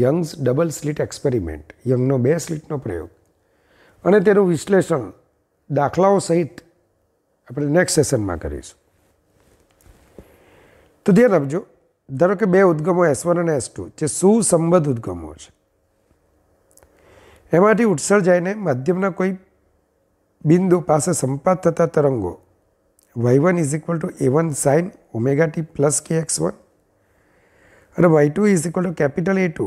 Young's double slit experiment યંગનો બે સ્લિટનો પ્રયોગ અને તેનું વિશ્લેષણ દાખલાઓ સહિત આપણે નેક્સ્ટ સેશનમાં કરીશું તો ધ્યાન આપજો ધારો કે બે ઉદ્ગમો એસ વન અને એસ ટુ જે સુસંબદ્ધ ઉદ્ગમો છે એમાંથી ઉત્સર્જાઈને માધ્યમના કોઈ બિંદુ પાસે સંપાત થતા તરંગો y one is equal to A one sine omega t plus k x one અને y two is equal to capital A two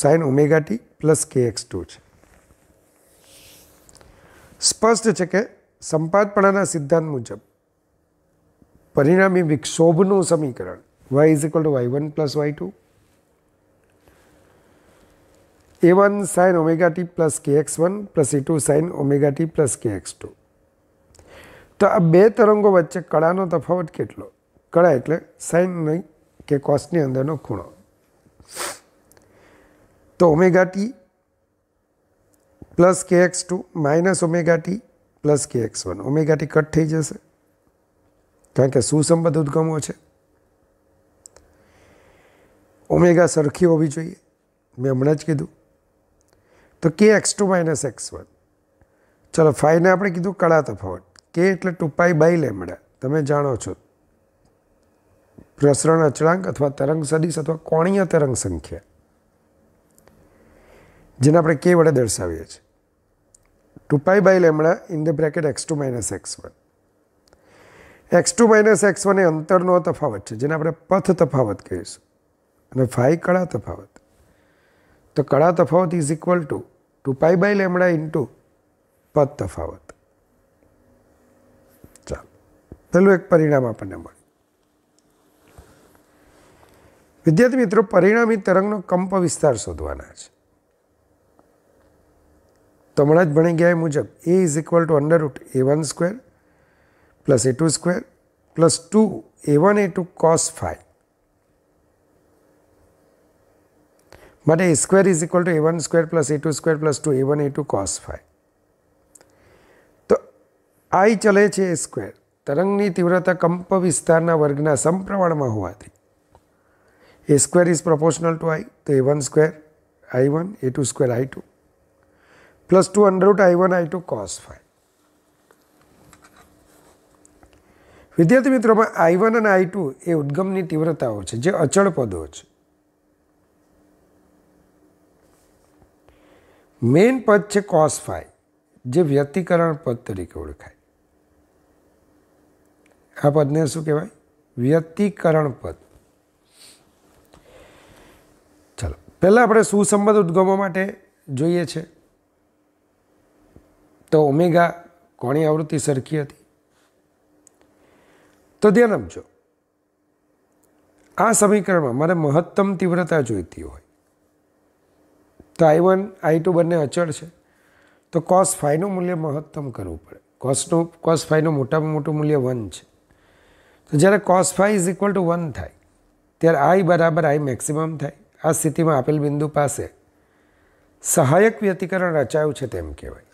sine omega t plus k x two છે સ્પષ્ટ છે કે સંપાદપણાના સિદ્ધાંત મુજબ परिणामी विक्षोभन समीकरण y is equal to y one plus y two a one sine omega t plus k x one plus a two sine omega t plus k x two तो आ बे तरंगों वच्चे कड़ा तफावत के कड़ा एट साइन नहीं के कॉस्ट अंदर खूणों तो omega t plus k x two minus omega t plus k x one omega t cut थी जैसे કારણ કે સુસંબદ્ધ ઉદ્ગમો છે ઓમેગા સરખી હોવી જોઈએ મેં હમણાં જ કીધું તો કે x two minus x one ચલો ફાઈવને આપણે કીધું કળા તફાવત કે એટલે ટુ પાઈ બાય લેમડા તમે જાણો છો પ્રસરણ અચળાંક અથવા તરંગ સદીશ અથવા કોણીય તરંગ સંખ્યા જેને આપણે કે વડે દર્શાવીએ છીએ two by lambda in the bracket x two minus x one x two minus x one એ અંતરનો તફાવત છે જેને આપણે પથ તફાવત કહીશું અને ફાઈ કળા તફાવત તો કળા તફાવત is equal to two pi by lambda into પથ તફાવત ચાલો પેલું એક પરિણામ આપણને મળે વિદ્યાર્થી મિત્રો પરિણામી તરંગનો કંપ વિસ્તાર શોધવાના છે તો હમણાં જ ભણી ગયા મુજબ a is equal to under root a one square plus a2 square plus 2 a1 a2 cos phi but a square is equal to a1 square plus a2 square plus 2 a1 a2 cos phi તો આઈ ચલે છે એ square તરંગની તીવ્રતા કંપ વિસ્તારના વર્ગના સમપ્રમાણમાં હોવાથી a square is proportional to I તો a one square I one A two square I two plus two under root I one I two cos phi વિદ્યાર્થી મિત્રોમાં આઈ વન અને આઈ ટુ એ ઉદ્ગમની તીવ્રતાઓ છે જે અચળ પદો છે મેઇન પદ છે કોસ ફાઈ જે વ્યતિકરણ પદ તરીકે ઓળખાય આ પદને શું કહેવાય વ્યતિકરણ પદ ચાલો પહેલાં આપણે સુસંબંધ ઉદ્ગમો માટે જોઈએ છે તો ઓમેગા કોણી આવૃત્તિ સરખી હતી તો ધ્યાન આપજો આ સમીકરણમાં મારે મહત્તમ તીવ્રતા જોઈતી હોય તો આઈ વન આઈ ટુ બંને અચળ છે તો કોસ ફાઈનું મૂલ્ય મહત્તમ કરવું પડે કોસનું કોસ ફાઈનું મોટામાં મોટું મૂલ્ય વન છે તો જ્યારે cos phi is equal to one થાય ત્યારે આઈ બરાબર આઈ મેક્સિમમ થાય આ સ્થિતિમાં આપેલ બિંદુ પાસે સહાયક વ્યતિકરણ રચાયું છે તેમ કહેવાય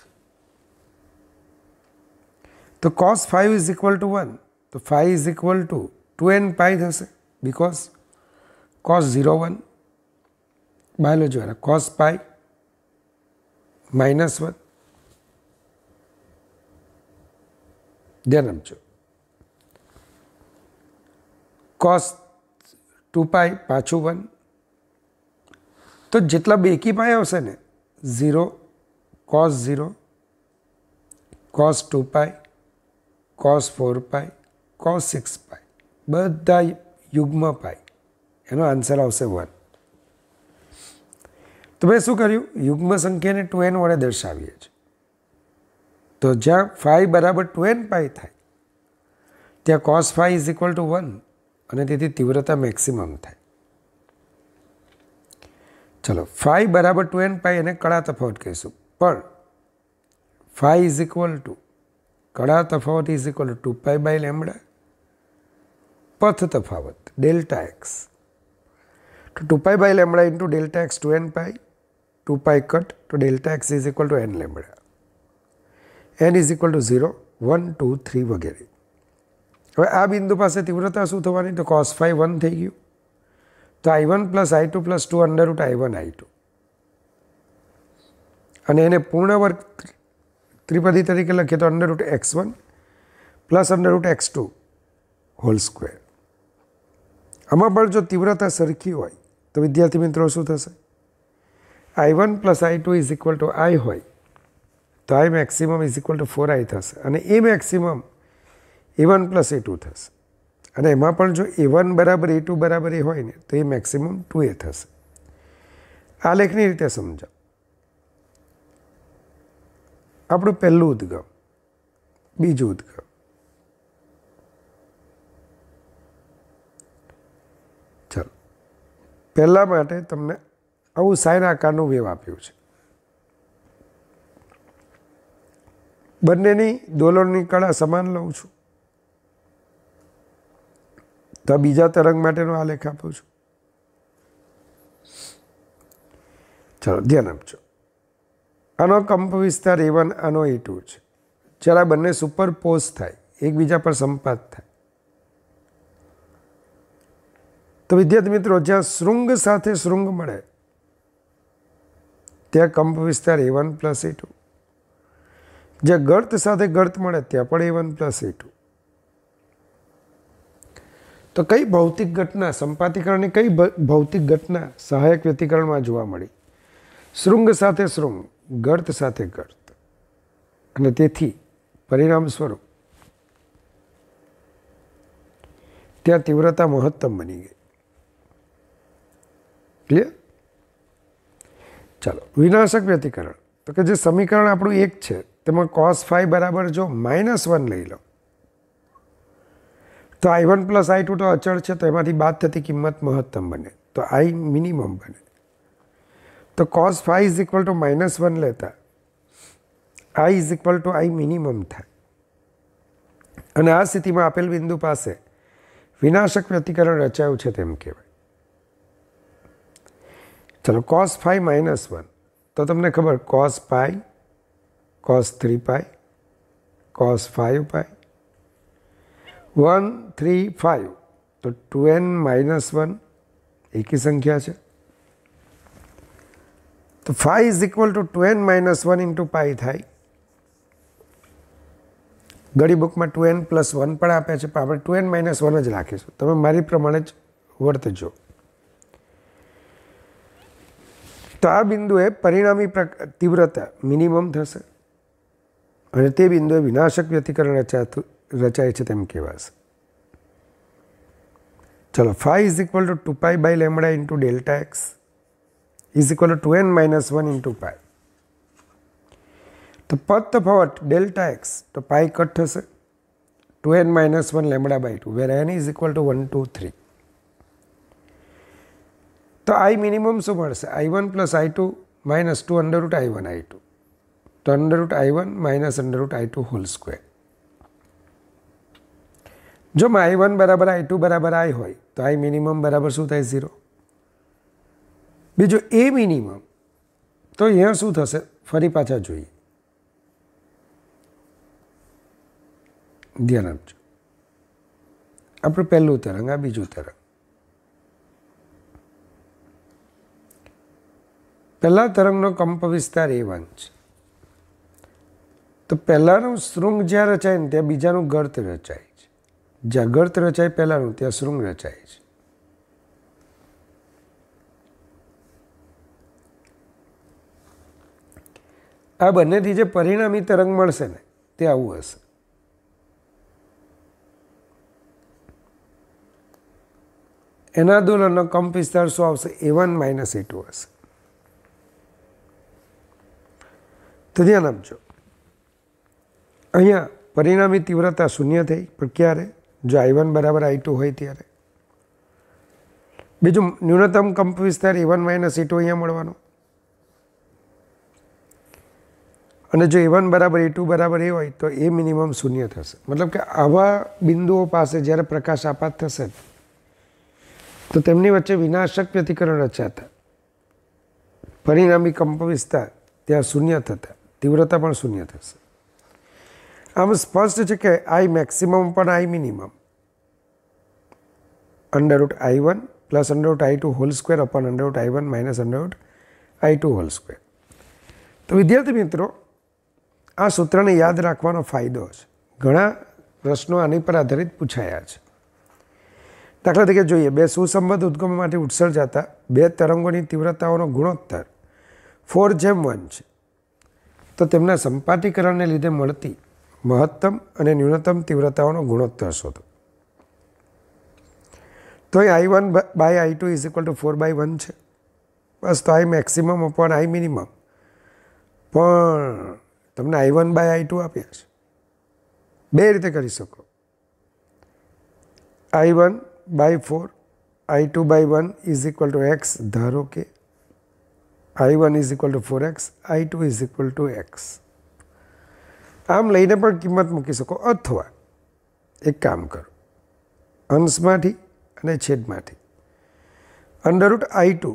તો cos phi is equal to one तो phi is equal to two n pi थे बिकॉज कॉस जीरो वन बायोलॉजी वाला कॉस पाई माइनस वन ध्यान रखो कॉस टू पाई पाछू वन तो जितला बी एक ही पाया ने zero cos zero cos two pi cos four pi cos six pi બધા યુગ્મ પાય એનો આન્સર આવશે વન તો મેં શું કર્યું યુગ્મ સંખ્યાને ટુ એન વડે દર્શાવીએ છીએ તો જ્યાં ફાઈ બરાબર ટુ એન પાય થાય ત્યાં cos phi is equal to one અને તેથી તીવ્રતા મેક્સિમમ થાય ચલો ફાઈ બરાબર ટુ એન પાય એને કડા તફાવત કહીશું પણ ફાઈ ઇઝ ઇક્વલ ટુ કડા તફાવત is equal to pi by lambda पथ तफावत डेल्टा एक्स तो two pi by lambda into delta x two n pi two pi cut तो delta x is equal to n lambda n is equal to zero one two three वगैरह हम आ बिंदु पास तीव्रता शू थी तो कॉस फाइव वन थी गय तो I one plus I two plus two under root I one I two अने पूर्णवर्ग त्रिपदी तरीके लखी तो under root x one plus under root x two whole square આમાં પણ જો તીવ્રતા સરખી હોય તો વિદ્યાર્થી મિત્રો શું થશે I one plus I two is equal to I હોય તો I maximum is equal to four I થશે અને a maximum a one plus A two થશે અને એમાં પણ જો એ વન બરાબર એ ટુ બરાબર એ હોય ને તો એ મેક્સિમમ ટુ એ થશે આ લેખની રીતે સમજાવ આપણું પહેલું ઉદ્ગમ બીજું ઉદ્ગમ પહેલાં માટે તમને આવું સાઈન આકારનું વેવ આપ્યું છે બંનેની દોલનની કળા સમાન લઉં છું તો બીજા તરંગ માટેનો આલેખ આપું છું ચાલો ધ્યાન આપજો આનો કંપ વિસ્તાર એ વન આનો એ ટુ છે જ્યારે બંને સુપર પોઝ થાય એકબીજા પર સંપાત થાય તો વિદ્યાર્થી મિત્રો જ્યાં શૃંગ સાથે શૃંગ મળે ત્યાં કંપ વિસ્તાર a one plus A two જ્યાં ગર્ત સાથે ગર્ત મળે ત્યાં પણ a one plus A two તો કઈ ભૌતિક ઘટના સંપાતિકરણની કઈ ભૌતિક ઘટના સહાયક વ્યતિકરણમાં જોવા મળી શૃંગ સાથે શૃંગ ગર્ત સાથે ગર્ત અને તેથી પરિણામ સ્વરૂપ ત્યાં તીવ્રતા મહત્તમ બની ગઈ ક્લિયર ચાલો વિનાશક વ્યતિકરણ તો કે જે સમીકરણ આપણું એક છે તેમાં કોસ ફાઈ બરાબર જો માઇનસ વન લઈ લો તો I one plus I two તો અચળ છે તો એમાંથી બાદ થતી કિંમત મહત્તમ બને તો આઈ મિનિમમ બને તો cos phi is equal to minus one લેતા I is equal to I minimum થાય અને આ સ્થિતિમાં આપેલ બિંદુ પાસે વિનાશક વ્યતિકરણ રચાયું છે તેમ કહેવાય ચાલો કોસ ફાઈ માઇનસ વન તો તમને ખબર cos pi cos three pi cos five pi one three five તો ટુ એન માઇનસ વન એકી સંખ્યા છે તો phi is equal to two n minus one into pi થાય ગળી બુકમાં ટુ એન પ્લસ વન પણ આપે છે પણ આપણે ટુ એન માઇનસ વન જ રાખીશું તમે મારી પ્રમાણે જ વર્તજો તો આ બિંદુએ પરિણામી તીવ્રતા મિનિમમ થશે અને તે બિંદુએ વિનાશક વ્યતિકરણ રચાતું રચાય છે તેમ કહેવાશે ચલો phi is equal to two pi by lambda into delta x is equal to two n minus one into pi તો પદ તફાવત ડેલ્ટા એક્સ તો પાય કટ થશે two n minus one lambda by two where n is equal to one two three તો I minimum શું મળશે I one plus I two minus two under root I one I two તો under root I one minus under root I two whole square જો I one બરાબર આઈ two બરાબર આઈ હોય તો I minimum બરાબર શું થાય ઝીરો બીજું એ મિનિમમ તો અહીંયા શું થશે ફરી પાછા જોઈએ ધ્યાન આપજો આપણું પહેલું તરંગ આ બીજું તરંગ પહેલા તરંગનો કંપ વિસ્તાર એ વન છે તો પહેલાંનું શૃંગ જ્યાં રચાય ને ત્યાં બીજાનું ગર્ત રચાય છે જ્યાં ગર્ત રચાય પહેલાંનું ત્યાં શૃંગ રચાય છે આ બંનેથી જે પરિણામી તરંગ મળશે ને તે આવું હશે એના દોલનનો કંપ વિસ્તાર શું આવશે a one minus a two હશે તો ધ્યાન આપજો અહીંયા પરિણામી તીવ્રતા શૂન્ય થઈ પણ ક્યારે જો આઈ વન બરાબર આઈ ટુ હોય ત્યારે બીજું ન્યૂનતમ કંપ વિસ્તાર a one minus a two અહીંયા મળવાનો અને જો એ વન બરાબર એ e ટુ બરાબર એ હોય તો એ મિનિમમ શૂન્ય થશે મતલબ કે આવા બિંદુઓ પાસે જ્યારે પ્રકાશ આપાત થશે તો તેમની વચ્ચે વિનાશક વ્યતિકરણ રચાતા પરિણામી કંપ વિસ્તાર ત્યાં શૂન્ય થતા તીવ્રતા પણ શૂન્ય થશે આમ સ્પષ્ટ છે કે આઈ મેક્સિમમ પણ I minimum under root I one plus under root I two whole square upon under root I one minus under root I two whole square તો વિદ્યાર્થી મિત્રો આ સૂત્રને યાદ રાખવાનો ફાયદો છે ઘણા પ્રશ્નો આની પર આધારિત પૂછાયા છે દાખલા તરીકે જોઈએ બે સુસંબંધ ઉદ્ગમમાંથી ઉત્સર્જાતા બે તરંગોની તીવ્રતાઓનો ગુણોત્તર ફોર જેમ વન છે તો તેમના સંપાટીકરણને લીધે મળતી મહત્તમ અને ન્યૂનતમ તીવ્રતાઓનો ગુણોત્તર શોધો તો એ I one by I two is equal to four by one છે બસ તો I maximum upon I minimum પણ તમને I one by I two આપ્યા છે બે રીતે કરી શકો I one by four I two by one is equal to x ધારો કે I1 is equal to 4x, I2 is equal to x. આમ લઈને પણ કિંમત મૂકી શકો અથવા એક કામ કરો અંશમાંથી અને છેદમાંથી અંડરરૂટ આઈ ટુ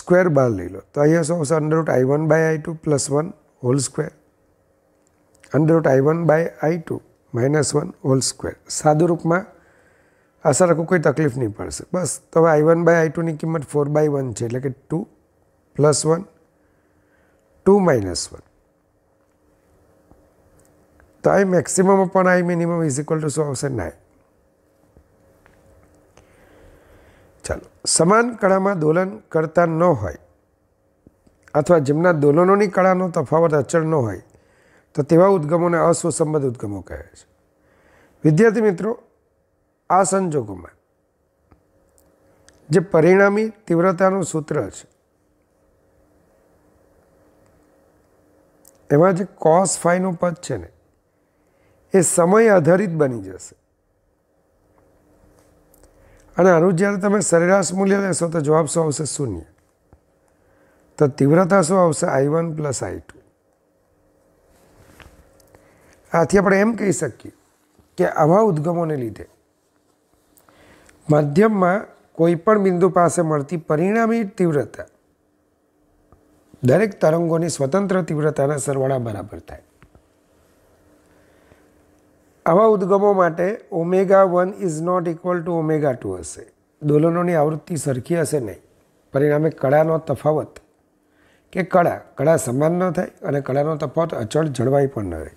સ્ક્વેર બાર લઈ લો તો અહીંયા શું આવશે under root I one by I two plus one whole square under root I one by I two minus one whole square રૂપમાં આશા રાખું કોઈ તકલીફ નહીં પડશે બસ તો આઈ વન બાય આઈ ટુની કિંમત ફોર બાય વન છે એટલે કે two plus one two minus one તો આઈ મેક્સિમમ પણ I minimum is equal to શું આવશે નાઇન ચાલો સમાન કળામાં દોલન કરતા ન હોય અથવા જેમના દોલનોની કળાનો તફાવત અચળ ન હોય તો તેવા ઉદ્ગમોને અસુસંબદ્ધ ઉદ્ગમો કહે છે વિદ્યાર્થી મિત્રો આ સંજોગોમાં જે પરિણામી તીવ્રતાનું સૂત્ર છે એમાં જે કોસ ફાઈનું પદ છે ને એ સમય આધારિત બની જશે અને આનું જ્યારે તમે સરેરાશ મૂલ્ય લેશો તો જવાબ શું આવશે શૂન્ય તો તીવ્રતા શું આવશે I one plus I two આથી આપણે એમ કહી શકીએ કે આવા ઉદગમોને લીધે માધ્યમમાં કોઈપણ બિંદુ પાસે મળતી પરિણામી તીવ્રતા દરેક તરંગોની સ્વતંત્ર તીવ્રતાના સરવાળા બરાબર થાય આવા ઉદગમો માટે omega one is not equal to omega two હશે દોલનોની આવૃત્તિ સરખી હશે નહીં પરિણામે કળાનો તફાવત કે કળા કળા સમાન ન થાય અને કળાનો તફાવત અચળ જળવાઈ પણ ન રહે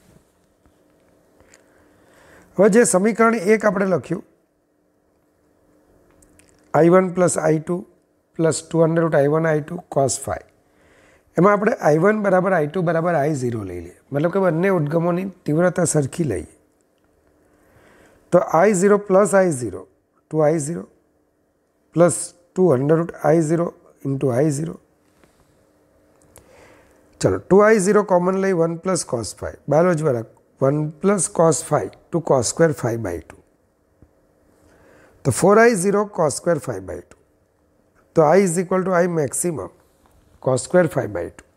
હવે જે સમીકરણ એક આપણે લખ્યું I one plus I two plus two under root I one I two cos phi एम अपने आई वन बराबर आई टू बराबर आई जीरो लै लीए मतलब कि बने उद्गमों की तीव्रता सरखी लीए तो I zero plus I zero two I zero plus two under root I zero into I zero चलो टू आई जीरो कॉमन लई वन प्लस कॉस फाइव बायोलॉजी वाला one plus cos phi two cos square phi by two तो four I zero cos square phi by two तो I is equal to I maximum cos square 5 by 2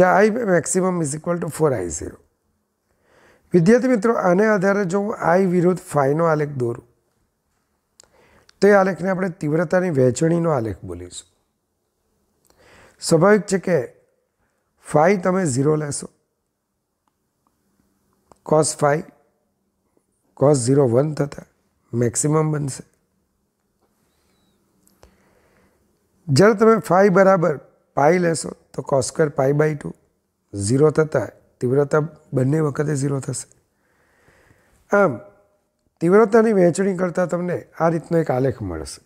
જ્યાં I maximum is equal to four I zero વિદ્યાર્થી મિત્રો આને આધારે જો હું આઈ વિરુદ્ધ ફાઈનો આલેખ દોરું તો એ આલેખને આપણે તીવ્રતાની વહેંચણીનો આલેખ બોલીશું સ્વાભાવિક છે કે ફાઈ તમે ઝીરો લેશો cos phi cos zero one થતા મેક્સિમમ બનશે જ્યારે તમે ફાઈ બરાબર પાઈ લેશો તો cos square pi by two zero થતાં તીવ્રતા બંને વખતે ઝીરો થશે આમ તીવ્રતાની વહેંચણી કરતાં તમને આ રીતનો એક આલેખ મળશે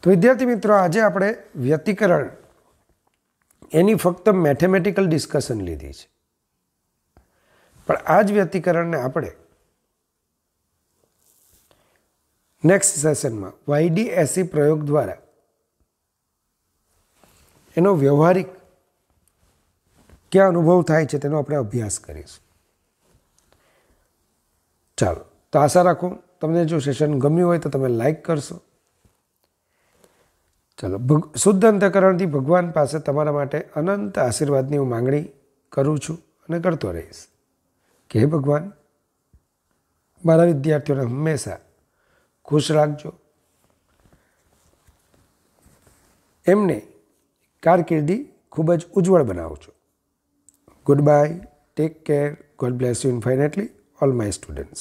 તો વિદ્યાર્થી મિત્રો આજે આપણે વ્યતિકરણ એની ફક્ત મેથેમેટિકલ ડિસ્કશન લીધી છે પણ આ જ વ્યતિકરણને આપણે નેક્સ્ટ સેશનમાં વાયડી એસી પ્રયોગ દ્વારા એનો વ્યવહારિક ક્યાં અનુભવ થાય છે તેનો આપણે અભ્યાસ કરીશું ચાલો તો આશા રાખું તમને જો સેશન ગમ્યું હોય તો તમે લાઈક કરશો ચાલો શુદ્ધ અંતકરણથી ભગવાન પાસે તમારા માટે અનંત આશીર્વાદની હું માંગણી કરું છું અને કરતો રહીશ કે હે ભગવાન મારા વિદ્યાર્થીઓને હંમેશા ખુશ રાખજો એમને કારકિર્દી ખૂબ જ ઉજ્જવળ બનાવો છો goodbye take care God bless you infinitely all my students